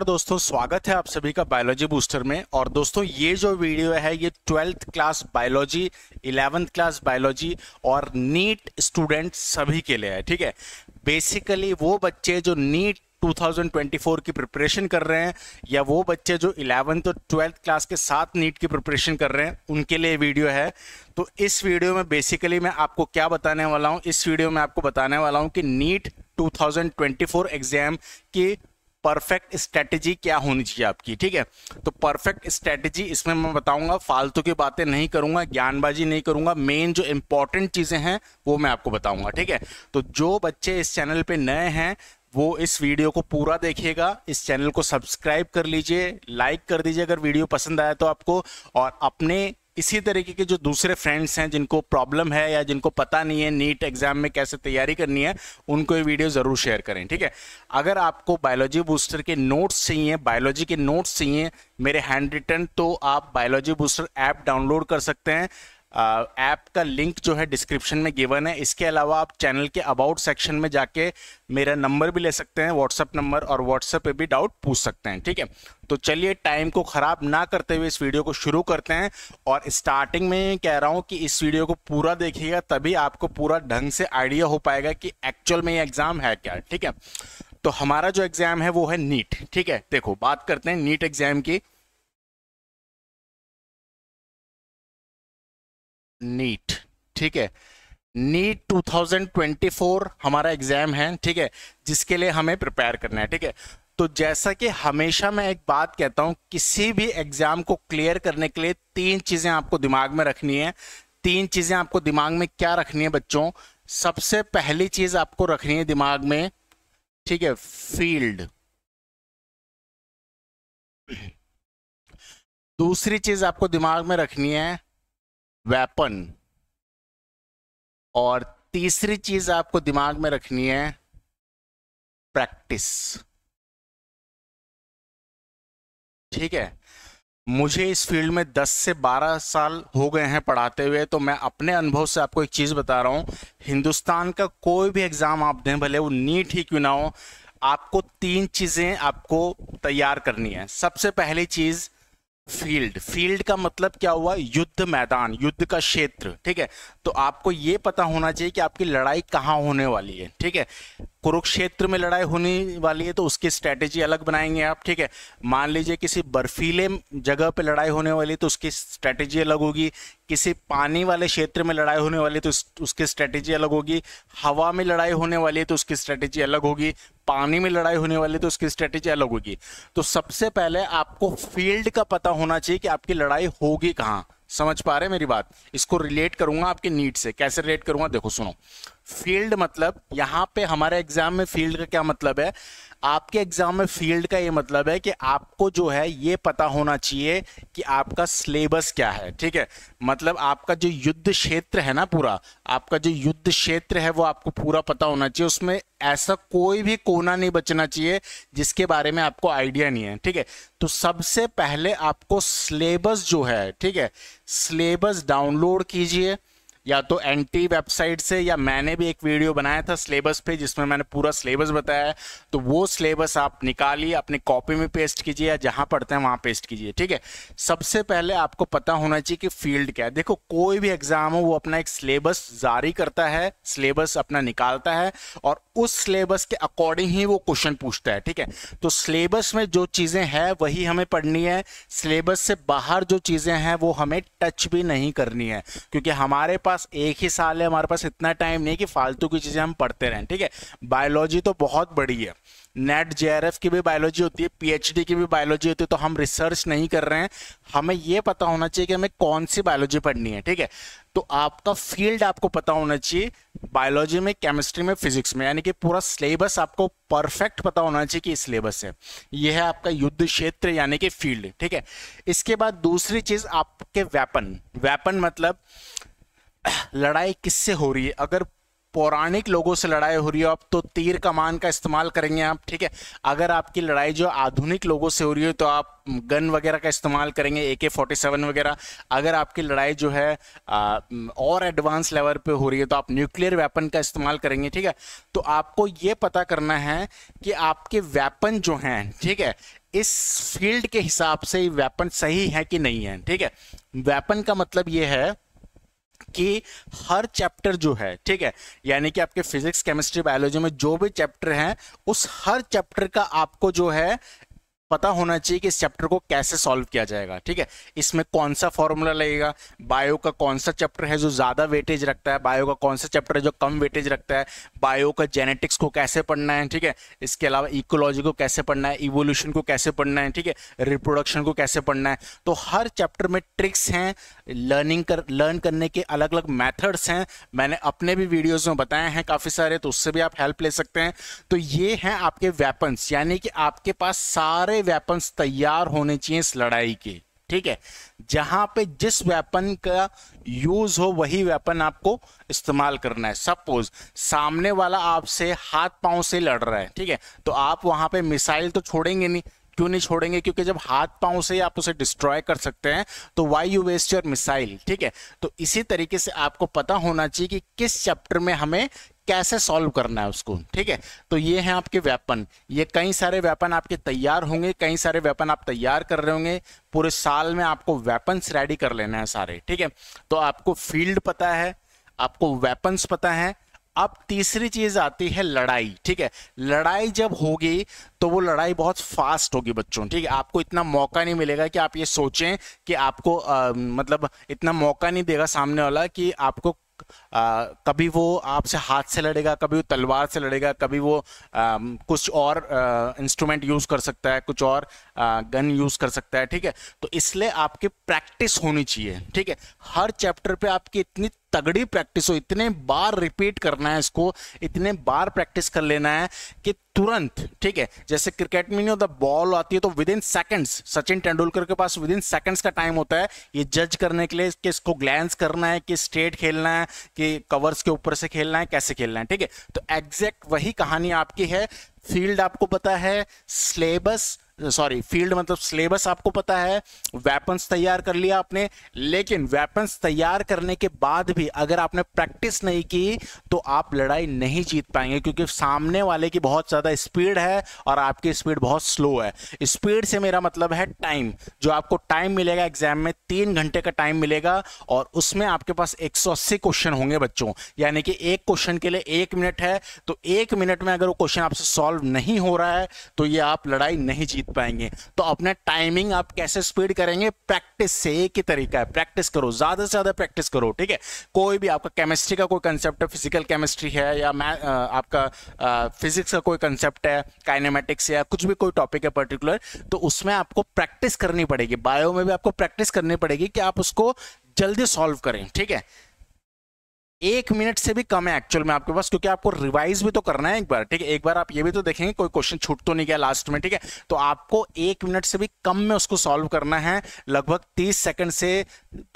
नमस्कार दोस्तों स्वागत है आप सभी का बायोलॉजी बूस्टर में और दोस्तों ये जो वीडियो है ये twelfth class biology eleventh class biology और नीट स्टूडेंट सभी के लिए है ठीक है बेसिकली वो बच्चे जो नीट 2024 की प्रिपरेशन कर रहे हैं या वो बच्चे जो इलेवंथ और ट्वेल्थ क्लास के साथ नीट की प्रिपरेशन कर रहे हैं उनके लिए वीडियो है तो इस वीडियो में बेसिकली मैं आपको क्या बताने वाला हूँ इस वीडियो में आपको बताने वाला हूँ कि नीट 2024 एग्जाम की परफेक्ट स्ट्रेटेजी क्या होनी चाहिए आपकी ठीक है तो परफेक्ट स्ट्रेटेजी इसमें मैं बताऊंगा फालतू की बातें नहीं करूंगा ज्ञानबाजी नहीं करूंगा मेन जो इंपॉर्टेंट चीज़ें हैं वो मैं आपको बताऊंगा ठीक है तो जो बच्चे इस चैनल पे नए हैं वो इस वीडियो को पूरा देखिएगा इस चैनल को सब्सक्राइब कर लीजिए लाइक कर दीजिए अगर वीडियो पसंद आया तो आपको और अपने इसी तरीके के जो दूसरे फ्रेंड्स हैं जिनको प्रॉब्लम है या जिनको पता नहीं है नीट एग्जाम में कैसे तैयारी करनी है उनको ये वीडियो ज़रूर शेयर करें ठीक है अगर आपको बायोलॉजी बूस्टर के नोट्स चाहिए बायोलॉजी के नोट्स चाहिए मेरे हैंड रिटर्न तो आप बायोलॉजी बूस्टर ऐप डाउनलोड कर सकते हैं ऐप का लिंक जो है डिस्क्रिप्शन में गिवन है इसके अलावा आप चैनल के अबाउट सेक्शन में जाके मेरा नंबर भी ले सकते हैं व्हाट्सअप नंबर और व्हाट्सएप पे भी डाउट पूछ सकते हैं ठीक है तो चलिए टाइम को ख़राब ना करते हुए इस वीडियो को शुरू करते हैं और स्टार्टिंग में कह रहा हूँ कि इस वीडियो को पूरा देखिएगा तभी आपको पूरा ढंग से आइडिया हो पाएगा कि एक्चुअल में ये एग्ज़ाम है क्या ठीक है तो हमारा जो एग्ज़ाम है वो है नीट ठीक है देखो बात करते हैं नीट एग्ज़ाम की नीट ठीक है नीट 2024 हमारा एग्जाम है ठीक है जिसके लिए हमें प्रिपेयर करना है ठीक है तो जैसा कि हमेशा मैं एक बात कहता हूं किसी भी एग्जाम को क्लियर करने के लिए तीन चीजें आपको दिमाग में रखनी है तीन चीजें आपको दिमाग में क्या रखनी है बच्चों सबसे पहली चीज आपको रखनी है दिमाग में ठीक है फील्ड दूसरी चीज आपको दिमाग में रखनी है वेपन और तीसरी चीज आपको दिमाग में रखनी है प्रैक्टिस ठीक है मुझे इस फील्ड में 10 से 12 साल हो गए हैं पढ़ाते हुए तो मैं अपने अनुभव से आपको एक चीज़ बता रहा हूं हिंदुस्तान का कोई भी एग्ज़ाम आप दें भले वो नीट ही क्यों ना हो आपको तीन चीज़ें आपको तैयार करनी है सबसे पहली चीज़ फील्ड फील्ड का मतलब क्या हुआ युद्ध मैदान युद्ध का क्षेत्र ठीक है तो आपको ये पता होना चाहिए कि आपकी लड़ाई कहाँ होने वाली है ठीक है कुरुक्षेत्र में लड़ाई होने वाली है तो उसकी स्ट्रैटेजी अलग बनाएंगे आप ठीक है मान लीजिए किसी बर्फीले जगह पे लड़ाई होने वाली है तो उसकी स्ट्रैटेजी अलग होगी किसी पानी वाले क्षेत्र में लड़ाई होने वाली है तो उसकी स्ट्रैटेजी अलग होगी हवा में लड़ाई होने वाली है तो उसकी स्ट्रैटेजी अलग होगी पानी में लड़ाई होने वाली है तो उसकी स्ट्रैटेजी अलग होगी तो सबसे पहले आपको फील्ड का पता होना चाहिए कि आपकी लड़ाई होगी कहाँ समझ पा रहे हैं मेरी बात इसको रिलेट करूंगा आपके नीड से कैसे रिलेट करूंगा देखो सुनो फील्ड मतलब यहाँ पे हमारे एग्जाम में फील्ड का क्या मतलब है आपके एग्जाम में फील्ड का ये मतलब है कि आपको जो है ये पता होना चाहिए कि आपका सिलेबस क्या है ठीक है मतलब आपका जो युद्ध क्षेत्र है ना पूरा आपका जो युद्ध क्षेत्र है वो आपको पूरा पता होना चाहिए उसमें ऐसा कोई भी कोना नहीं बचना चाहिए जिसके बारे में आपको आइडिया नहीं है ठीक है तो सबसे पहले आपको सिलेबस जो है ठीक है सिलेबस डाउनलोड कीजिए या तो एंटी वेबसाइट से या मैंने भी एक वीडियो बनाया था सिलेबस पे जिसमें मैंने पूरा सिलेबस बताया है तो वो सिलेबस आप निकालिए अपने कॉपी में पेस्ट कीजिए या जहाँ पढ़ते हैं वहाँ पेस्ट कीजिए ठीक है सबसे पहले आपको पता होना चाहिए कि फील्ड क्या है देखो कोई भी एग्जाम हो वो अपना एक सिलेबस जारी करता है सिलेबस अपना निकालता है और उस सिलेबस के अकॉर्डिंग ही वो क्वेश्चन पूछता है ठीक है तो सिलेबस में जो चीज़ें हैं वही हमें पढ़नी है सिलेबस से बाहर जो चीज़ें हैं वो हमें टच भी नहीं करनी है क्योंकि हमारे पास पास एक ही साल है हमारे पास इतना टाइम नहीं कि फालतू की चीज़ें हम पढ़ते रहें ठीक है बायोलॉजी तो बहुत बड़ी है नेट जे की भी बायोलॉजी होती है पीएचडी की भी बायोलॉजी होती है तो हम रिसर्च नहीं कर रहे हैं हमें ये पता होना चाहिए कि हमें कौन सी बायोलॉजी पढ़नी है ठीक है तो आपका फील्ड आपको पता होना चाहिए बायोलॉजी में केमिस्ट्री में फिजिक्स में यानी कि पूरा सिलेबस आपको परफेक्ट पता होना चाहिए कि सिलेबस है यह है आपका युद्ध क्षेत्र यानी कि फील्ड ठीक है इसके बाद दूसरी चीज़ आपके वेपन वेपन मतलब लड़ाई किससे हो रही है अगर पौराणिक लोगों से लड़ाई हो रही हो आप तो तीर कमान का इस्तेमाल करेंगे आप ठीक है अगर आपकी लड़ाई जो आधुनिक लोगों से हो रही हो तो आप गन वगैरह का इस्तेमाल करेंगे ए के फोर्टी सेवन वगैरह अगर आपकी लड़ाई जो है आ, और एडवांस लेवल पे हो रही है तो आप न्यूक्लियर वेपन का इस्तेमाल करेंगे ठीक है तो आपको ये पता करना है कि आपके वेपन जो हैं ठीक है इस फील्ड के हिसाब से वेपन सही है कि नहीं है ठीक है वेपन का मतलब ये है के हर चैप्टर जो है ठीक है यानी कि आपके फिजिक्स केमिस्ट्री बायोलॉजी में जो भी चैप्टर हैं उस हर चैप्टर का आपको जो है पता होना चाहिए कि इस चैप्टर को कैसे सॉल्व किया जाएगा ठीक है इसमें कौन सा फॉर्मूला लगेगा बायो का कौन सा चैप्टर है जो ज़्यादा वेटेज रखता है बायो का कौन सा चैप्टर है जो कम वेटेज रखता है बायो का जेनेटिक्स को कैसे पढ़ना है ठीक है इसके अलावा इकोलॉजी को कैसे पढ़ना है इवोल्यूशन को कैसे पढ़ना है ठीक है रिप्रोडक्शन को कैसे पढ़ना है तो हर चैप्टर में ट्रिक्स हैं लर्निंग कर लर्न करने के अलग अलग मैथड्स हैं मैंने अपने भी वीडियोज़ में बताए हैं काफ़ी सारे तो उससे भी आप हेल्प ले सकते हैं तो ये हैं आपके वेपन्स यानी कि आपके पास सारे वेपन्स तैयार होने चाहिए इस लड़ाई के ठीक है जहां पे जिस वेपन का यूज हो वही वेपन आपको इस्तेमाल करना है सपोज सामने वाला आपसे हाथ पांव से लड़ रहा है ठीक है तो आप वहां पे मिसाइल तो छोड़ेंगे नहीं क्यों नहीं छोड़ेंगे क्योंकि जब हाथ पांव से आप उसे डिस्ट्रॉय कर सकते हैं तो why you waste your missile ठीक है तो इसी तरीके से आपको पता होना चाहिए कि किस चैप्टर में हमें कैसे सॉल्व करना है उसको ठीक है तो ये हैं आपके वेपन ये कई सारे वेपन आपके तैयार होंगे कई सारे वेपन आप तैयार कर रहे होंगे पूरे साल में आपको वेपन्स रेडी कर लेना है सारे ठीक है तो आपको फील्ड पता है आपको वेपन्स पता है अब तीसरी चीज आती है लड़ाई ठीक है लड़ाई जब होगी तो वो लड़ाई बहुत फास्ट होगी बच्चों ठीक है आपको इतना मौका नहीं मिलेगा कि आप ये सोचें कि आपको आ, मतलब इतना मौका नहीं देगा सामने वाला कि आपको आ, कभी वो आपसे हाथ से लड़ेगा कभी वो तलवार से लड़ेगा कभी वो आ, कुछ और इंस्ट्रूमेंट यूज़ कर सकता है कुछ और आ, गन यूज़ कर सकता है ठीक है तो इसलिए आपकी प्रैक्टिस होनी चाहिए ठीक है हर चैप्टर पे आपकी इतनी तगड़ी प्रैक्टिस हो इतने बार रिपीट करना है इसको इतने बार प्रैक्टिस कर लेना है कि तुरंत ठीक है जैसे क्रिकेट में नहीं होता बॉल आती है तो within seconds Sachin Tendulkar के पास विद इन सेकेंड्स का टाइम होता है ये जज करने के लिए कि इसको ग्लैंस करना है कि स्ट्रेट खेलना है कि कवर्स के ऊपर से खेलना है कैसे खेलना है ठीक है तो एग्जैक्ट वही कहानी आपकी है फील्ड आपको पता है सिलेबस सॉरी फील्ड मतलब सिलेबस आपको पता है वेपन्स तैयार कर लिया आपने लेकिन वेपन्स तैयार करने के बाद भी अगर आपने प्रैक्टिस नहीं की तो आप लड़ाई नहीं जीत पाएंगे क्योंकि सामने वाले की बहुत ज़्यादा स्पीड है और आपकी स्पीड बहुत स्लो है स्पीड से मेरा मतलब है टाइम जो आपको टाइम मिलेगा एग्जाम में तीन घंटे का टाइम मिलेगा और उसमें आपके पास एक क्वेश्चन होंगे बच्चों यानी कि एक क्वेश्चन के लिए एक मिनट है तो एक मिनट में अगर वो क्वेश्चन आपसे सॉल्व नहीं हो रहा है तो ये आप लड़ाई नहीं जीत पाएंगे तो अपना टाइमिंग आप कैसे स्पीड करेंगे प्रैक्टिस से एक ही तरीका है प्रैक्टिस करो ज्यादा से ज्यादा प्रैक्टिस करो ठीक है कोई भी आपका केमिस्ट्री का कोई कंसेप्ट है फिजिकल केमिस्ट्री है या आपका फिजिक्स का कोई कंसेप्ट है काइनेमेटिक्स या कुछ भी कोई टॉपिक है पर्टिकुलर तो उसमें आपको प्रैक्टिस करनी पड़ेगी बायो में भी आपको प्रैक्टिस करनी पड़ेगी कि आप उसको जल्दी सॉल्व करें ठीक है एक मिनट से भी कम है एक्चुअल में आपके पास क्योंकि आपको रिवाइज भी तो करना है एक बार ठीक है एक बार आप ये भी तो देखेंगे कोई क्वेश्चन छूट तो नहीं गया लास्ट में ठीक है तो आपको एक मिनट से भी कम में उसको सॉल्व करना है लगभग तीस सेकंड से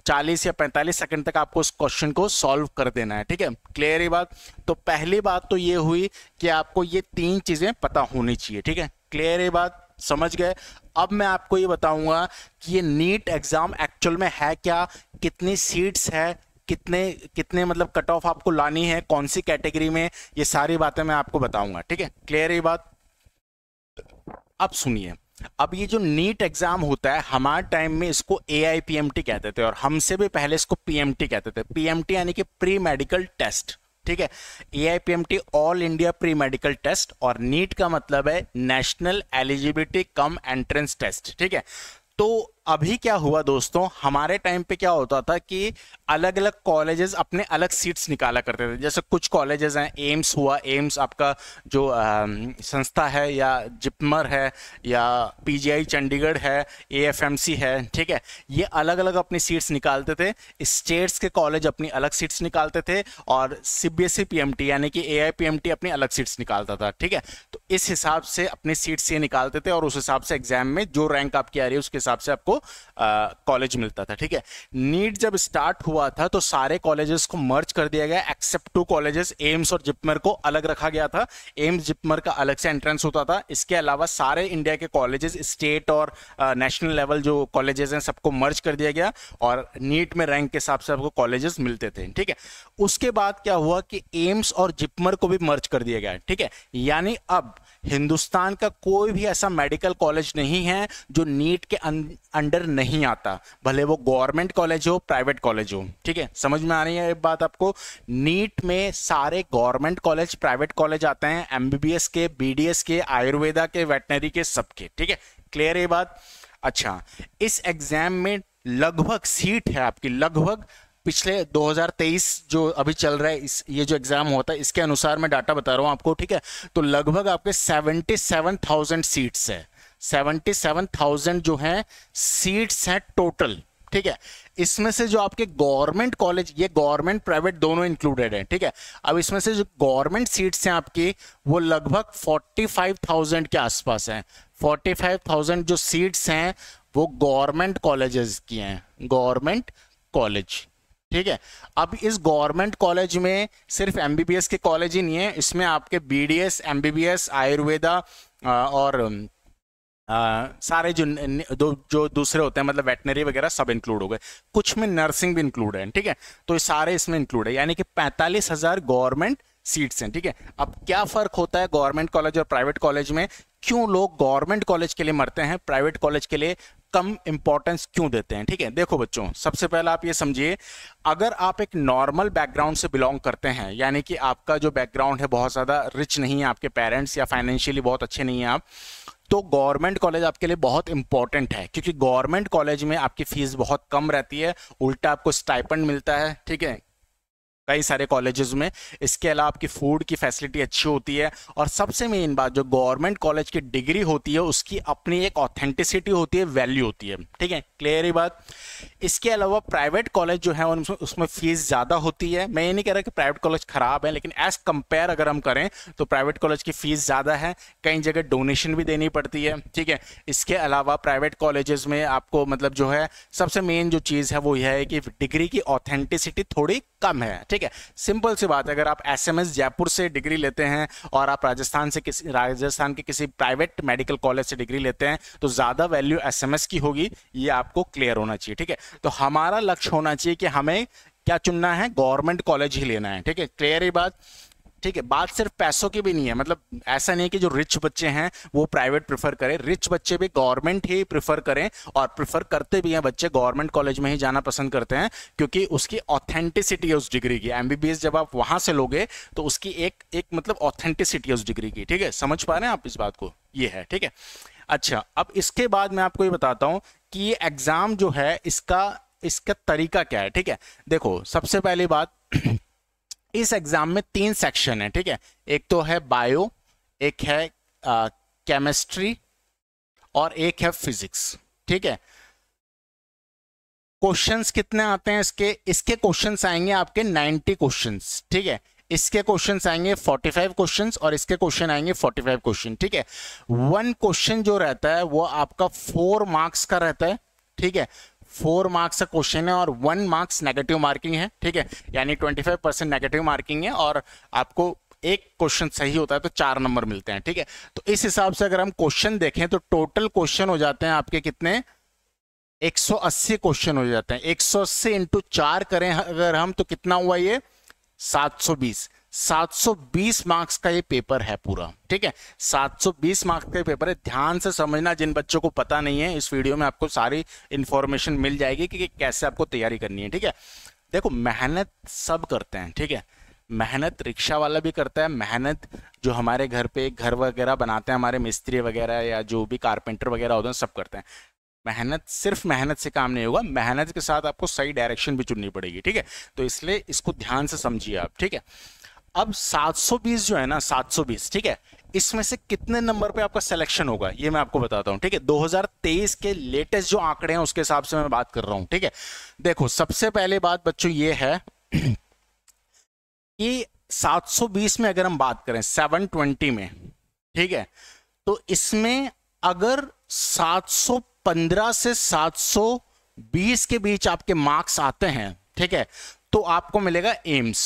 चालीस या पैंतालीस सेकंड तक आपको उस क्वेश्चन को सॉल्व कर देना है ठीक है क्लियर ये बात तो पहली बात तो ये हुई कि आपको ये तीन चीजें पता होनी चाहिए ठीक है क्लियर ये बात समझ गए अब मैं आपको ये बताऊंगा कि ये नीट एग्जाम एक्चुअल में है क्या कितनी सीट्स है कितने कितने मतलब कट ऑफ आपको लानी है कौन सी कैटेगरी में ये सारी बातें मैं आपको बताऊंगा ठीक है क्लियर है ये बात अब सुनिए अब ये जो नीट एग्जाम होता है हमारे टाइम में इसको A I P M T कहते थे और हमसे भी पहले इसको पी एम टी कहते थे पी एम टी यानी कि प्री मेडिकल टेस्ट ठीक है A I P M T all India pre medical test और नीट का मतलब है national eligibility cum entrance test ठीक है तो अभी क्या हुआ दोस्तों हमारे टाइम पे क्या होता था कि अलग अलग कॉलेजेस अपने अलग सीट्स निकाला करते थे जैसे कुछ कॉलेजेस हैं एम्स हुआ एम्स आपका जो आ, संस्था है या जिपमर है या पीजीआई चंडीगढ़ है एएफएमसी है ठीक है ये अलग अलग अपनी सीट्स निकालते थे स्टेट्स के कॉलेज अपनी अलग सीट्स निकालते थे और सीबीएसई पीएमटी e यानी कि एआईपीएमटी अपनी अलग सीट्स निकालता था ठीक है तो इस हिसाब से अपनी सीट्स ये निकालते थे और उस हिसाब से एग्जाम में जो रैंक आपकी आ रही है उसके हिसाब से आपको कॉलेज मिलता था ठीक है नीट जब स्टार्ट हुआ हुआ था तो सारे कॉलेजेस को मर्ज कर दिया गया एक्सेप्ट टू कॉलेजेस एम्स और जिपमर को अलग रखा गया था एम्स जिपमर का अलग से एंट्रेंस होता था इसके अलावा सारे इंडिया के कॉलेजेस स्टेट और नेशनल लेवल जो कॉलेजेस हैं सबको मर्ज कर दिया गया और नीट में रैंक के हिसाब से आपको कॉलेजेस मिलते थे ठीक है उसके बाद क्या हुआ कि एम्स और जिपमर को भी मर्ज कर दिया गया ठीक है यानी अब हिंदुस्तान का कोई भी ऐसा मेडिकल कॉलेज नहीं है जो नीट के अंडर नहीं आता भले वो गवर्नमेंट कॉलेज हो प्राइवेट कॉलेज हो हूँ ठीक है समझ में आ रही है एक बात आपको नीट में सारे गवर्नमेंट कॉलेज प्राइवेट कॉलेज आते हैं एमबीबीएस के बीडीएस के आयुर्वेदा के वेटनरी के सबके ठीक है क्लियर है बात अच्छा इस एग्जाम में लगभग सीट है आपकी लगभग पिछले 2023 जो अभी चल रहा है इस ये जो एग्जाम होता है इसके अनुसार मैं डाटा बता रहा हूँ आपको ठीक है तो लगभग आपके 77,000 सीट्स है 77,000 जो हैं सीट्स हैं टोटल ठीक है इसमें से जो आपके गवर्नमेंट कॉलेज ये गवर्नमेंट प्राइवेट दोनों इंक्लूडेड हैं ठीक है अब इसमें से जो गवर्नमेंट सीट्स हैं आपकी वो लगभग 45,000 के आसपास हैं 45,000 जो सीट्स हैं वो गवर्नमेंट कॉलेजेस की हैं गवर्नमेंट कॉलेज ठीक है अब इस गवर्नमेंट कॉलेज में सिर्फ एम के कॉलेज ही नहीं है इसमें आपके बी डी आयुर्वेदा और आ, सारे जो दो जो दूसरे होते हैं मतलब वेटनरी वगैरह सब इंक्लूड हो गए कुछ में नर्सिंग भी इंक्लूड है ठीक है तो ये सारे इसमें इंक्लूड है यानी कि पैंतालीस हजार गवर्नमेंट सीट्स हैं ठीक है अब क्या फर्क होता है गवर्नमेंट कॉलेज और प्राइवेट कॉलेज में क्यों लोग गवर्नमेंट कॉलेज के लिए मरते हैं प्राइवेट कॉलेज के लिए कम इंपॉर्टेंस क्यों देते हैं ठीक है देखो बच्चों सबसे पहले आप ये समझिए अगर आप एक नॉर्मल बैकग्राउंड से बिलोंग करते हैं यानी कि आपका जो बैकग्राउंड है बहुत ज़्यादा रिच नहीं है आपके पेरेंट्स या फाइनेंशियली बहुत अच्छे नहीं हैं आप तो गवर्नमेंट कॉलेज आपके लिए बहुत इंपॉर्टेंट है क्योंकि गवर्नमेंट कॉलेज में आपकी फीस बहुत कम रहती है उल्टा आपको स्टाइपेंड मिलता है ठीक है कई सारे कॉलेजेस में इसके अलावा आपकी फूड की फैसिलिटी अच्छी होती है और सबसे मेन बात जो गवर्नमेंट कॉलेज की डिग्री होती है उसकी अपनी एक ऑथेंटिसिटी होती है वैल्यू होती है ठीक है क्लियर ही बात इसके अलावा प्राइवेट कॉलेज जो है उसमें उसमें फीस ज़्यादा होती है मैं ये नहीं कह रहा कि प्राइवेट कॉलेज ख़राब है लेकिन एज कंपेयर अगर हम करें तो प्राइवेट कॉलेज की फ़ीस ज़्यादा है कई जगह डोनेशन भी देनी पड़ती है ठीक है इसके अलावा प्राइवेट कॉलेजेस में आपको मतलब जो है सबसे मेन जो चीज़ है वो यह है कि डिग्री की ऑथेंटिसिटी थोड़ी कम है ठीक है सिंपल सी बात है अगर आप एसएमएस जयपुर से डिग्री लेते हैं और आप राजस्थान से किसी राजस्थान के किसी प्राइवेट मेडिकल कॉलेज से डिग्री लेते हैं तो ज़्यादा वैल्यू एसएमएस की होगी ये आपको क्लियर होना चाहिए ठीक है तो हमारा लक्ष्य होना चाहिए कि हमें क्या चुनना है गवर्नमेंट कॉलेज ही लेना है ठीक है क्लियर ही बात ठीक है बात सिर्फ पैसों की भी नहीं है मतलब ऐसा नहीं है कि जो रिच बच्चे हैं वो प्राइवेट प्रेफर करें रिच बच्चे भी गवर्नमेंट ही प्रेफर करें और प्रेफर करते भी हैं बच्चे गवर्नमेंट कॉलेज में ही जाना पसंद करते हैं क्योंकि उसकी ऑथेंटिसिटी है उस डिग्री की एमबीबीएस जब आप वहां से लोगे तो उसकी एक एक मतलब ऑथेंटिसिटी है उस डिग्री की ठीक है समझ पा रहे हैं आप इस बात को ये है ठीक है अच्छा अब इसके बाद मैं आपको ये बताता हूँ कि ये एग्ज़ाम जो है इसका इसका तरीका क्या है ठीक है देखो सबसे पहली बात तो इस एग्जाम में तीन सेक्शन है ठीक है एक तो है बायो एक है केमिस्ट्री और एक है फिजिक्स ठीक है क्वेश्चंस कितने आते हैं इसके इसके क्वेश्चंस आएंगे आपके 90 क्वेश्चंस ठीक है इसके क्वेश्चंस आएंगे 45 क्वेश्चंस और इसके क्वेश्चन आएंगे 45 क्वेश्चन ठीक है वन क्वेश्चन जो रहता है वो आपका फोर मार्क्स का रहता है ठीक है फोर मार्क्स का क्वेश्चन है और वन मार्क्स नेगेटिव मार्किंग है ठीक है यानी twenty five percent negative marking है और आपको एक क्वेश्चन सही होता है तो चार नंबर मिलते हैं ठीक है तो इस हिसाब से अगर हम क्वेश्चन देखें तो टोटल क्वेश्चन हो जाते हैं आपके कितने 180 क्वेश्चन हो जाते हैं 180 सौ अस्सी इंटू चार करें अगर हम तो कितना हुआ ये 720 720 मार्क्स का ये पेपर है पूरा ठीक है 720 मार्क्स का ये पेपर है ध्यान से समझना जिन बच्चों को पता नहीं है इस वीडियो में आपको सारी इंफॉर्मेशन मिल जाएगी कि कैसे आपको तैयारी करनी है ठीक है देखो मेहनत सब करते हैं ठीक है मेहनत रिक्शा वाला भी करता है मेहनत जो हमारे घर पे घर वगैरह बनाते हैं हमारे मिस्त्री वगैरह या जो भी कारपेंटर वगैरह होते हैं सब करते हैं मेहनत सिर्फ मेहनत से काम नहीं होगा मेहनत के साथ आपको सही डायरेक्शन भी चुननी पड़ेगी ठीक है तो इसलिए इसको ध्यान से समझिए आप ठीक है अब 720 जो है ना 720 ठीक है इसमें से कितने नंबर पे आपका सिलेक्शन होगा ये मैं आपको बताता हूँ ठीक है 2023 के लेटेस्ट जो आंकड़े हैं उसके हिसाब से मैं बात कर रहा हूँ ठीक है देखो सबसे पहले बात बच्चों ये है कि 720 में अगर हम बात करें 720 में ठीक है तो इसमें अगर 715 से 720 के बीच आपके मार्क्स आते हैं ठीक है तो आपको मिलेगा एम्स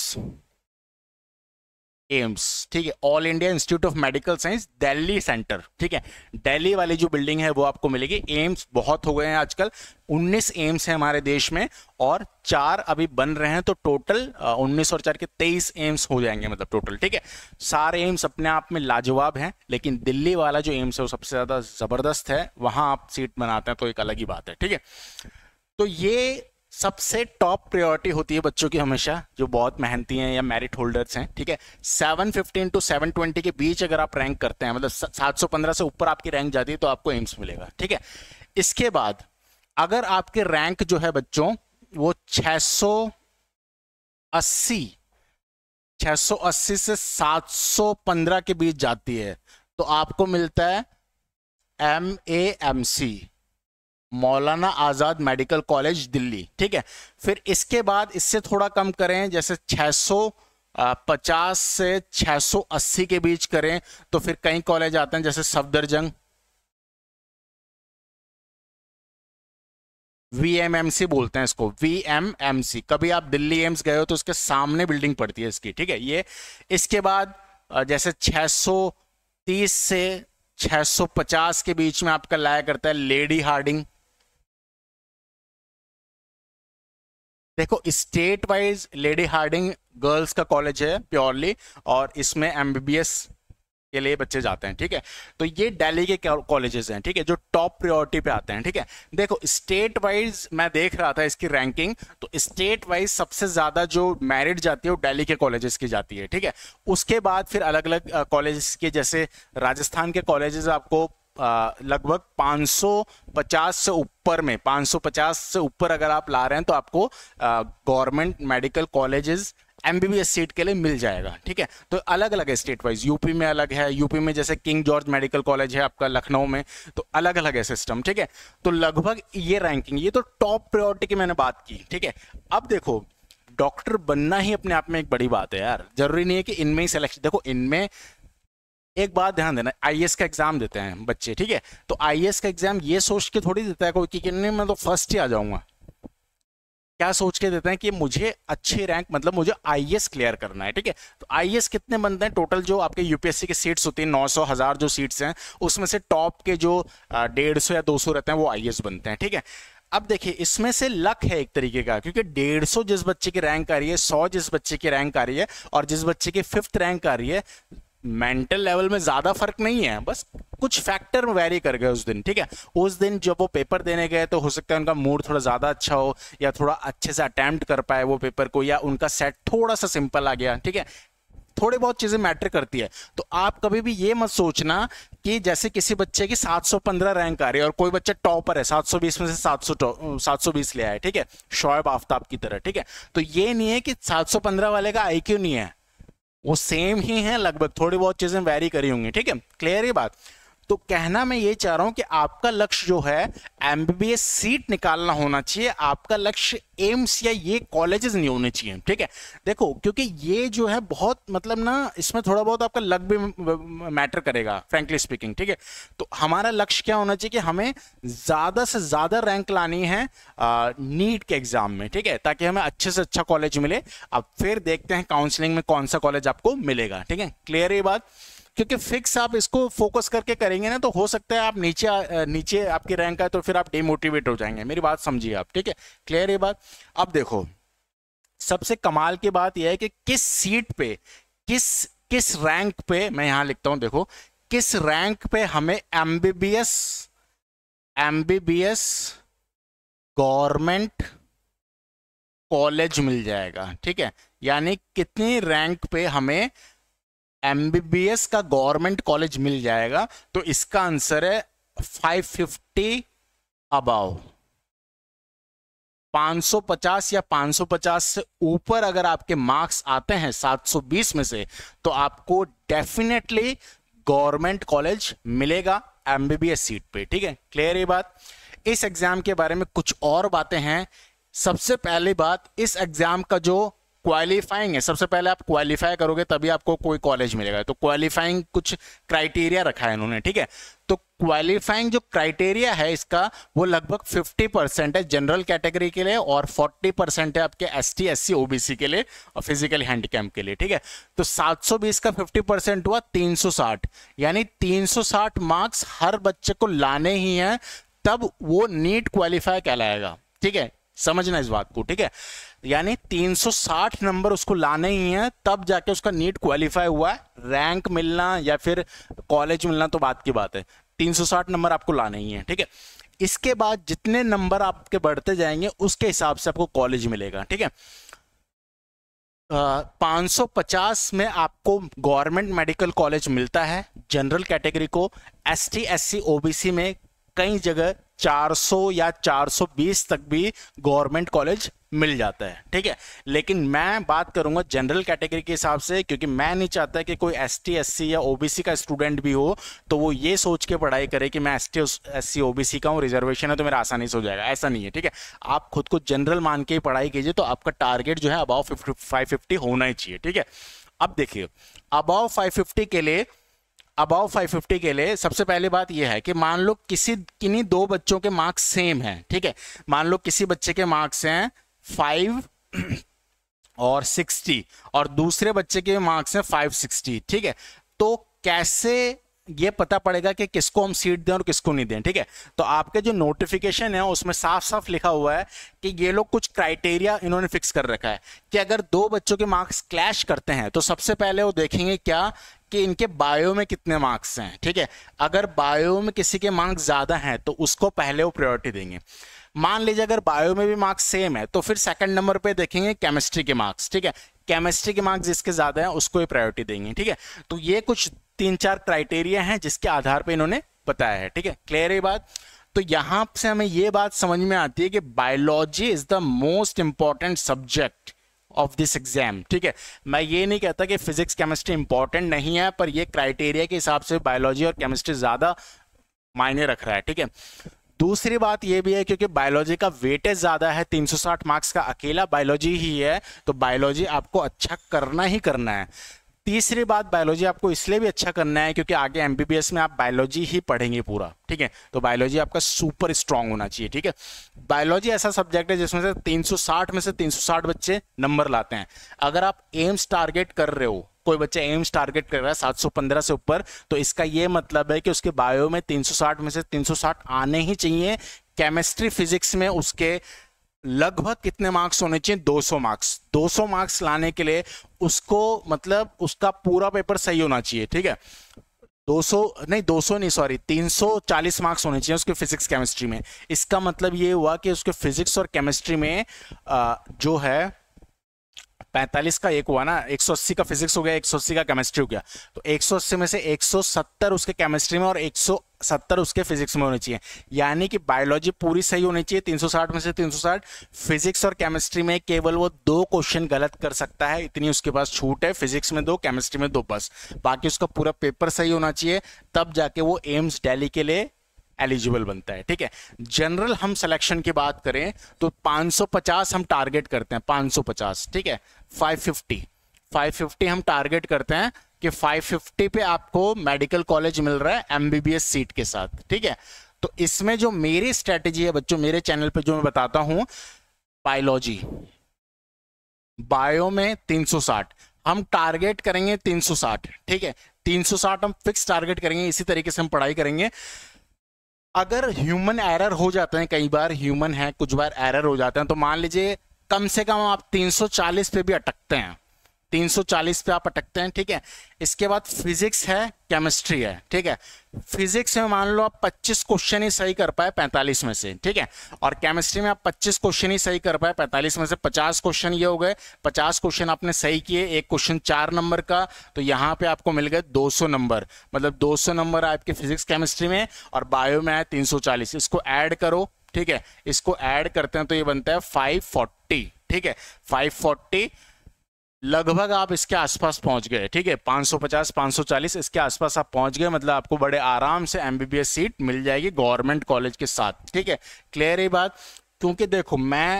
एम्स ठीक है all India institute of medical science Delhi centre ठीक है दिल्ली वाली जो बिल्डिंग है वो आपको मिलेगी एम्स बहुत हो गए हैं आजकल 19 एम्स हैं हमारे देश में और चार अभी बन रहे हैं तो टोटल 19 और चार के 23 एम्स हो जाएंगे मतलब टोटल ठीक है सारे एम्स अपने आप में लाजवाब हैं लेकिन दिल्ली वाला जो एम्स है वो सबसे ज़्यादा ज़बरदस्त है वहां आप सीट बनाते हैं तो एक अलग ही बात है ठीक है तो ये सबसे टॉप प्रायोरिटी होती है बच्चों की हमेशा जो बहुत मेहनती हैं या मेरिट होल्डर्स हैं ठीक है seven fifteen to seven twenty के बीच अगर आप रैंक करते हैं मतलब सात सौ पंद्रह से ऊपर आपकी रैंक जाती है तो आपको एम्स मिलेगा ठीक है इसके बाद अगर आपके रैंक जो है बच्चों वो छह सौ अस्सी छः सौ अस्सी से सात सौ पंद्रह के बीच जाती है तो आपको मिलता है एम ए एम सी मौलाना आज़ाद मेडिकल कॉलेज दिल्ली ठीक है फिर इसके बाद इससे थोड़ा कम करें जैसे 650 से 680 के बीच करें तो फिर कई कॉलेज आते हैं जैसे सफदरजंग VMMC बोलते हैं इसको VMMC कभी आप दिल्ली एम्स गए हो तो उसके सामने बिल्डिंग पड़ती है इसकी ठीक है ये इसके बाद जैसे 630 से 650 के बीच में आपका लाया करता है लेडी हार्डिंग देखो state wise Lady Hardinge girls का कॉलेज है प्योरली और इसमें एमबीबीएस के लिए बच्चे जाते हैं ठीक है तो ये दिल्ली के कॉलेजेस हैं ठीक है जो टॉप प्रायोरिटी पे आते हैं ठीक है देखो स्टेट वाइज मैं देख रहा था इसकी रैंकिंग तो स्टेट वाइज सबसे ज्यादा जो मैरिट जाती है वो दिल्ली के कॉलेजेस की जाती है ठीक है उसके बाद फिर अलग अलग कॉलेजेस के जैसे राजस्थान के कॉलेजेस आपको लगभग 550 से ऊपर में 550 से ऊपर अगर आप ला रहे हैं तो आपको government medical colleges MBBS seat के लिए मिल जाएगा ठीक है तो अलग अलग है स्टेट वाइज यूपी में अलग है यूपी में जैसे किंग जॉर्ज मेडिकल कॉलेज है आपका लखनऊ में तो अलग अलग है सिस्टम ठीक है तो लगभग ये रैंकिंग ये तो टॉप प्रायोरिटी की मैंने बात की ठीक है अब देखो डॉक्टर बनना ही अपने आप में एक बड़ी बात है यार जरूरी नहीं है कि इनमें ही सिलेक्शन देखो इनमें एक बात ध्यान देना आई का एग्जाम देते हैं बच्चे ठीक है तो आई का एग्जाम ये सोच के थोड़ी देता है कोई कि नहीं मैं तो फर्स्ट ही आ जाऊंगा क्या सोच के देते हैं कि मुझे अच्छे रैंक मतलब मुझे आई क्लियर करना है ठीक है तो आई कितने बनते हैं टोटल जो आपके यूपीएससी के सीट्स होती हैं नौ सौ हजार जो सीट्स हैं उसमें से टॉप के जो डेढ़ सौ या दो सौ रहते हैं वो आई बनते हैं ठीक है अब देखिए इसमें से लक है एक तरीके का क्योंकि 150 जिस बच्चे की रैंक आ रही है 100 जिस बच्चे की रैंक आ रही है और जिस बच्चे की फिफ्थ रैंक आ रही है मेंटल लेवल में ज़्यादा फर्क नहीं है बस कुछ फैक्टर वेरी कर गए उस दिन ठीक है उस दिन जब वो पेपर देने गए तो हो सकता है उनका मूड थोड़ा ज़्यादा अच्छा हो या थोड़ा अच्छे से अटैम्प्ट कर पाए वो पेपर को या उनका सेट थोड़ा सा सिंपल आ गया ठीक है थोड़ी बहुत चीज़ें मैटर करती है तो आप कभी भी ये मत सोचना कि जैसे किसी बच्चे की 715 रैंक आ रही है और कोई बच्चा टॉपर है 720 में से 700 720 ले आया ठीक है शोएब आफ्ताब की तरह ठीक है तो ये नहीं है कि 715 वाले का आईक्यू नहीं है वो सेम ही हैं लगभग थोड़ी बहुत चीजें वेरी करी होंगी ठीक है क्लियर ये बात तो कहना मैं ये चाह रहा हूं कि आपका लक्ष्य जो है एम सीट निकालना होना चाहिए आपका लक्ष्य एम्स या ये कॉलेजेस नहीं होने चाहिए ठीक है देखो क्योंकि ये जो है बहुत मतलब ना इसमें थोड़ा बहुत आपका लक भी मैटर करेगा फ्रेंकली स्पीकिंग ठीक है तो हमारा लक्ष्य क्या होना चाहिए कि हमें ज़्यादा से ज़्यादा रैंक लानी है नीट के एग्ज़ाम में ठीक है ताकि हमें अच्छे से अच्छा कॉलेज मिले अब फिर देखते हैं काउंसिलिंग में कौन सा कॉलेज आपको मिलेगा ठीक है क्लियर ये बात क्योंकि फिक्स आप इसको फोकस करके करेंगे ना तो हो सकता है आप नीचे नीचे आपकी रैंक है तो फिर आप डिमोटिवेट हो जाएंगे मेरी बात समझिए आप ठीक है क्लियर ये बात अब देखो सबसे कमाल की बात यह है कि किस सीट पे किस किस रैंक पे मैं यहां लिखता हूं देखो किस रैंक पे हमें एमबीबीएस एमबीबीएस गवर्नमेंट कॉलेज मिल जाएगा ठीक है यानी कितनी रैंक पे हमें एमबीबीएस का गवर्नमेंट कॉलेज मिल जाएगा तो इसका आंसर है 550 अबाव पांच या 550 से ऊपर अगर आपके मार्क्स आते हैं 720 में से तो आपको डेफिनेटली गवर्नमेंट कॉलेज मिलेगा एमबीबीएस सीट पे ठीक है क्लियर ये बात इस एग्जाम के बारे में कुछ और बातें हैं सबसे पहली बात इस एग्जाम का जो क्वालिफाइंग है सबसे पहले आप क्वालिफाई करोगे तभी आपको कोई कॉलेज मिलेगा तो क्वालिफाइंग कुछ क्राइटेरिया रखा है इन्होंने ठीक है तो क्वालिफाइंग जो क्राइटेरिया है इसका वो लगभग 50 परसेंट है जनरल कैटेगरी के लिए और 40 परसेंट है आपके S T S C OBC के लिए और फिजिकल हैंडीकैप के लिए ठीक है तो 720 का 50 परसेंट हुआ 360 यानी 360 मार्क्स हर बच्चे को लाने ही हैं तब वो नीट क्वालिफाई कहलाएगा ठीक है समझना इस बात को ठीक है यानी 360 नंबर उसको लाने ही हैं तब जाके उसका नीट क्वालिफाई हुआ है रैंक मिलना या फिर कॉलेज मिलना तो बात की बात है 360 नंबर आपको लाने ही है ठीक है इसके बाद जितने नंबर आपके बढ़ते जाएंगे उसके हिसाब से आपको कॉलेज मिलेगा ठीक है पाँच सौ पचास में आपको गवर्नमेंट मेडिकल कॉलेज मिलता है जनरल कैटेगरी को S T S C O B C में कई जगह 400 या 420 तक भी गवर्नमेंट कॉलेज मिल जाता है ठीक है लेकिन मैं बात करूंगा जनरल कैटेगरी के हिसाब से क्योंकि मैं नहीं चाहता कि कोई एस टी एस सी या सी का स्टूडेंट भी हो तो वो ये सोच के पढ़ाई करे कि मैं S T S C O B C का हूँ रिजर्वेशन है तो मेरा आसानी से हो जाएगा ऐसा नहीं है ठीक है आप खुद को जनरल मान के ही पढ़ाई कीजिए तो आपका टारगेट जो है अबाव फिफ्टी फाइव होना ही चाहिए ठीक है अब देखिए अबाव फिफ्टी के लिए अबाउ 550 के लिए सबसे पहली बात यह है कि मान लो किसी किन्हीं दो बच्चों के मार्क्स सेम हैं ठीक है मान लो किसी बच्चे के मार्क्स हैं 5 और 60 और दूसरे बच्चे के मार्क्स हैं 560 ठीक है तो कैसे ये पता पड़ेगा कि किसको हम सीट दें और किसको नहीं दें ठीक है तो आपके जो नोटिफिकेशन है उसमें साफ साफ लिखा हुआ है कि ये लोग कुछ क्राइटेरिया इन्होंने फिक्स कर रखा है कि अगर दो बच्चों के मार्क्स क्लैश करते हैं तो सबसे पहले वो देखेंगे क्या कि इनके बायो में कितने मार्क्स हैं ठीक है अगर बायो में किसी के मार्क्स ज़्यादा हैं तो उसको पहले वो प्रायोरिटी देंगे मान लीजिए अगर बायो में भी मार्क्स सेम है तो फिर सेकंड नंबर पे देखेंगे केमिस्ट्री के मार्क्स ठीक है केमिस्ट्री के मार्क्स जिसके ज़्यादा हैं उसको ही प्रायोरिटी देंगे ठीक है तो ये कुछ तीन चार क्राइटेरिया हैं जिसके आधार पर इन्होंने बताया है ठीक है क्लियर है बात तो यहाँ से हमें ये बात समझ में आती है कि biology is the most important subject of this exam ठीक है मैं ये नहीं कहता कि फिजिक्स केमिस्ट्री इंपॉर्टेंट नहीं है पर ये क्राइटेरिया के हिसाब से बायोलॉजी और केमिस्ट्री ज़्यादा मायने रख रहा है ठीक है दूसरी बात यह भी है क्योंकि बायोलॉजी का वेटेज ज़्यादा है 360 मार्क्स का अकेला बायोलॉजी ही है तो बायोलॉजी आपको अच्छा करना ही करना है तीसरी बात बायोलॉजी आपको इसलिए भी अच्छा करना है क्योंकि आगे एमबीबीएस में आप बायोलॉजी ही पढ़ेंगे पूरा ठीक है तो बायोलॉजी आपका सुपर स्ट्रांग होना चाहिए ठीक है बायोलॉजी ऐसा सब्जेक्ट है जिसमें से 360 में से 360 बच्चे नंबर लाते हैं अगर आप एम्स टारगेट कर रहे हो कोई बच्चा एम्स टारगेट कर रहा है सात से ऊपर तो इसका यह मतलब है कि उसके बायो में तीन में से तीन आने ही चाहिए केमिस्ट्री फिजिक्स में उसके लगभग कितने मार्क्स होने चाहिए 200 मार्क्स 200 मार्क्स लाने के लिए उसको मतलब उसका पूरा पेपर सही होना चाहिए ठीक है 200 नहीं 200 नहीं सॉरी 340 मार्क्स होने चाहिए उसके फिजिक्स केमिस्ट्री में इसका मतलब ये हुआ कि उसके फिजिक्स और केमिस्ट्री में आ, जो है पैंतालीस का एक हुआ ना एक सौ अस्सी का फिजिक्स हो गया एक सौ अस्सी का केमिस्ट्री हो गया तो एक सौ अस्सी में से एक सौ सत्तर उसके केमिस्ट्री में और एक सौ सत्तर उसके फिजिक्स में होने चाहिए यानी कि बायोलॉजी पूरी सही होनी चाहिए 360 में से 360 फिजिक्स और केमिस्ट्री में केवल वो दो क्वेश्चन गलत कर सकता है इतनी उसके पास छूट है फिजिक्स में दो केमिस्ट्री में दो बस बाकी उसका पूरा पेपर सही होना चाहिए तब जाके वो एम्स डेली के लिए एलिजिबल बनता है ठीक है जनरल हम सिलेक्शन की बात करें तो 550 हम टारगेट करते हैं 550 ठीक है 550 550 हम टारगेट करते हैं कि 550 पे आपको मेडिकल कॉलेज मिल रहा है एमबीबीएस सीट के साथ ठीक है तो इसमें जो मेरी स्ट्रेटेजी है बच्चों मेरे चैनल पे जो मैं बताता हूं बायोलॉजी बायो में 360 हम टारगेट करेंगे 360 ठीक है 360 हम फिक्स टारगेट करेंगे इसी तरीके से हम पढ़ाई करेंगे अगर ह्यूमन एरर हो जाते हैं कई बार ह्यूमन है कुछ बार एरर हो जाते हैं तो मान लीजिए कम से कम आप 340 पे भी अटकते हैं 340 पे आप अटकते हैं ठीक है इसके बाद फिजिक्स है केमिस्ट्री है ठीक है फिजिक्स में मान लो आप 25 क्वेश्चन ही सही कर पाए 45 में से ठीक है और केमिस्ट्री में आप 25 क्वेश्चन ही सही कर पाए 45 में से 50 क्वेश्चन ये हो गए 50 क्वेश्चन आपने सही किए एक क्वेश्चन चार नंबर का तो यहाँ पे आपको मिल गए 200 नंबर मतलब 200 नंबर आपके फिजिक्स केमिस्ट्री में और बायो में है तीन इसको ऐड करो ठीक है इसको ऐड करते हैं तो ये बनता है फाइव 540 ठीक है 540 लगभग आप इसके आसपास पहुंच गए ठीक है 550 540 इसके आसपास आप पहुंच गए मतलब आपको बड़े आराम से एमबीबीएस सीट मिल जाएगी गवर्नमेंट कॉलेज के साथ ठीक है क्लियर ही बात क्योंकि देखो मैं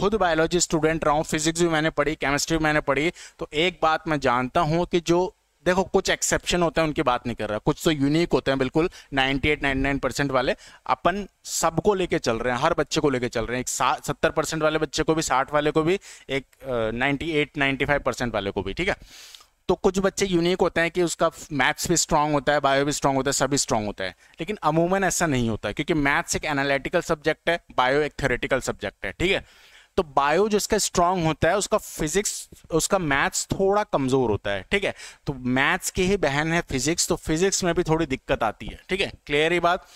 खुद बायोलॉजी स्टूडेंट रहा हूँ फिजिक्स भी मैंने पढ़ी केमिस्ट्री भी मैंने पढ़ी तो एक बात मैं जानता हूँ कि जो देखो कुछ एक्सेप्शन होते हैं उनकी बात नहीं कर रहा कुछ तो यूनिक होते हैं बिल्कुल 98 99 परसेंट वाले अपन सबको लेके चल रहे हैं हर बच्चे को लेके चल रहे हैं एक सत्तर परसेंट वाले बच्चे को भी साठ वाले को भी एक ninety eight ninety five percent वाले को भी ठीक है तो कुछ बच्चे यूनिक होते हैं कि उसका मैथ्स भी स्ट्रांग होता है बायो भी स्ट्रांग होता है सभी स्ट्रांग होता है लेकिन अमूमन ऐसा नहीं होता है क्योंकि मैथ्स एक एनालिटिकल सब्जेक्ट है बायो एक थेरेटिकल सब्जेक्ट है ठीक है तो बायो जिसका स्ट्रांग होता है उसका फिजिक्स उसका मैथ्स थोड़ा कमजोर होता है ठीक है तो मैथ्स की ही बहन है फिजिक्स तो फिजिक्स में भी थोड़ी दिक्कत आती है ठीक है क्लियर ही बात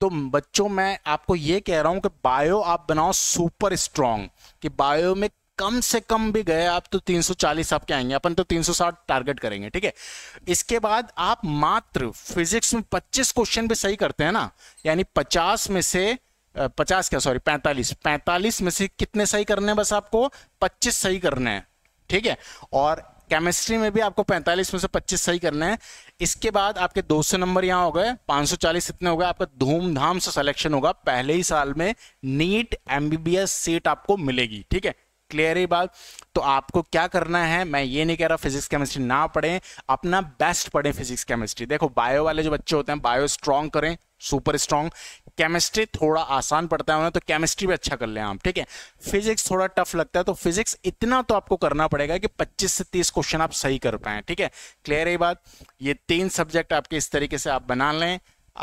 तो बच्चों मैं आपको ये कह रहा हूं कि बायो आप बनाओ सुपर स्ट्रांग कि बायो में कम से कम भी गए आप तो 340 आपके आएंगे अपन तो 360 टारगेट करेंगे ठीक है इसके बाद आप मात्र फिजिक्स में 25 क्वेश्चन भी सही करते हैं ना यानी 50 में से पचास क्या सॉरी पैंतालीस पैंतालीस में से कितने सही करने हैं बस आपको पच्चीस सही करने हैं ठीक है और केमिस्ट्री में भी आपको पैंतालीस में से पच्चीस सही करने है इसके बाद आपके दो सौ नंबर यहाँ हो गए सौ चालीस इतने हो गए आपका धूमधाम से सिलेक्शन होगा पहले ही साल में नीट एमबीबीएस सीट आपको मिलेगी ठीक है क्लियर है बात तो आपको क्या करना है मैं ये नहीं कह रहा फिजिक्स केमिस्ट्री ना पढ़ें अपना बेस्ट पढ़ें फिजिक्स केमिस्ट्री देखो बायो वाले जो बच्चे होते हैं बायो स्ट्रांग करें सुपर स्ट्रांग केमिस्ट्री थोड़ा आसान पड़ता है उन्हें तो केमिस्ट्री भी अच्छा कर लें आप ठीक है फिजिक्स थोड़ा टफ लगता है तो फिजिक्स इतना तो आपको करना पड़ेगा कि 25 से 30 क्वेश्चन आप सही कर पाए ठीक है क्लियर है बात ये तीन सब्जेक्ट आपके इस तरीके से आप बना लें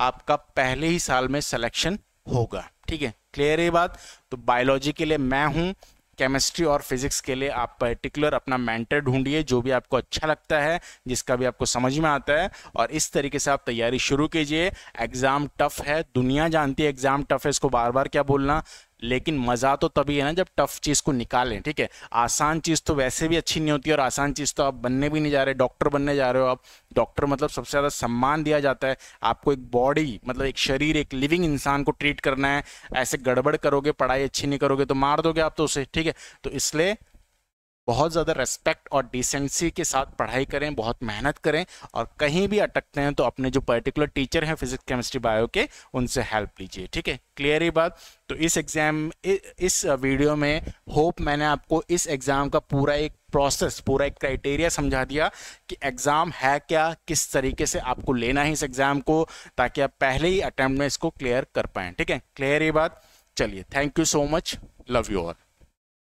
आपका पहले ही साल में सिलेक्शन होगा ठीक है क्लियर है बात तो बायोलॉजी के लिए मैं हूं केमिस्ट्री और फिजिक्स के लिए आप पर्टिकुलर अपना मेंटर ढूंढिए जो भी आपको अच्छा लगता है जिसका भी आपको समझ में आता है और इस तरीके से आप तैयारी शुरू कीजिए एग्जाम टफ है दुनिया जानती है एग्जाम टफ है इसको बार बार क्या बोलना लेकिन मज़ा तो तभी है ना जब टफ चीज़ को निकालें ठीक है आसान चीज़ तो वैसे भी अच्छी नहीं होती और आसान चीज़ तो आप बनने भी नहीं जा रहे डॉक्टर बनने जा रहे हो आप डॉक्टर मतलब सबसे ज़्यादा सम्मान दिया जाता है आपको एक बॉडी मतलब एक शरीर एक लिविंग इंसान को ट्रीट करना है ऐसे गड़बड़ करोगे पढ़ाई अच्छी नहीं करोगे तो मार दोगे आप तो उसे ठीक है तो इसलिए बहुत ज़्यादा रेस्पेक्ट और डिसेंसी के साथ पढ़ाई करें बहुत मेहनत करें और कहीं भी अटकते हैं तो अपने जो पर्टिकुलर टीचर हैं फिजिक्स केमिस्ट्री बायो के उनसे हेल्प लीजिए ठीक है क्लियर ही बात तो इस एग्ज़ाम इस वीडियो में होप मैंने आपको इस एग्ज़ाम का पूरा एक प्रोसेस पूरा एक क्राइटेरिया समझा दिया कि एग्ज़ाम है क्या किस तरीके से आपको लेना है इस एग्ज़ाम को ताकि आप पहले ही अटैम्प्ट में इसको क्लियर कर पाएँ ठीक है क्लियर ये बात चलिए thank you so much love you all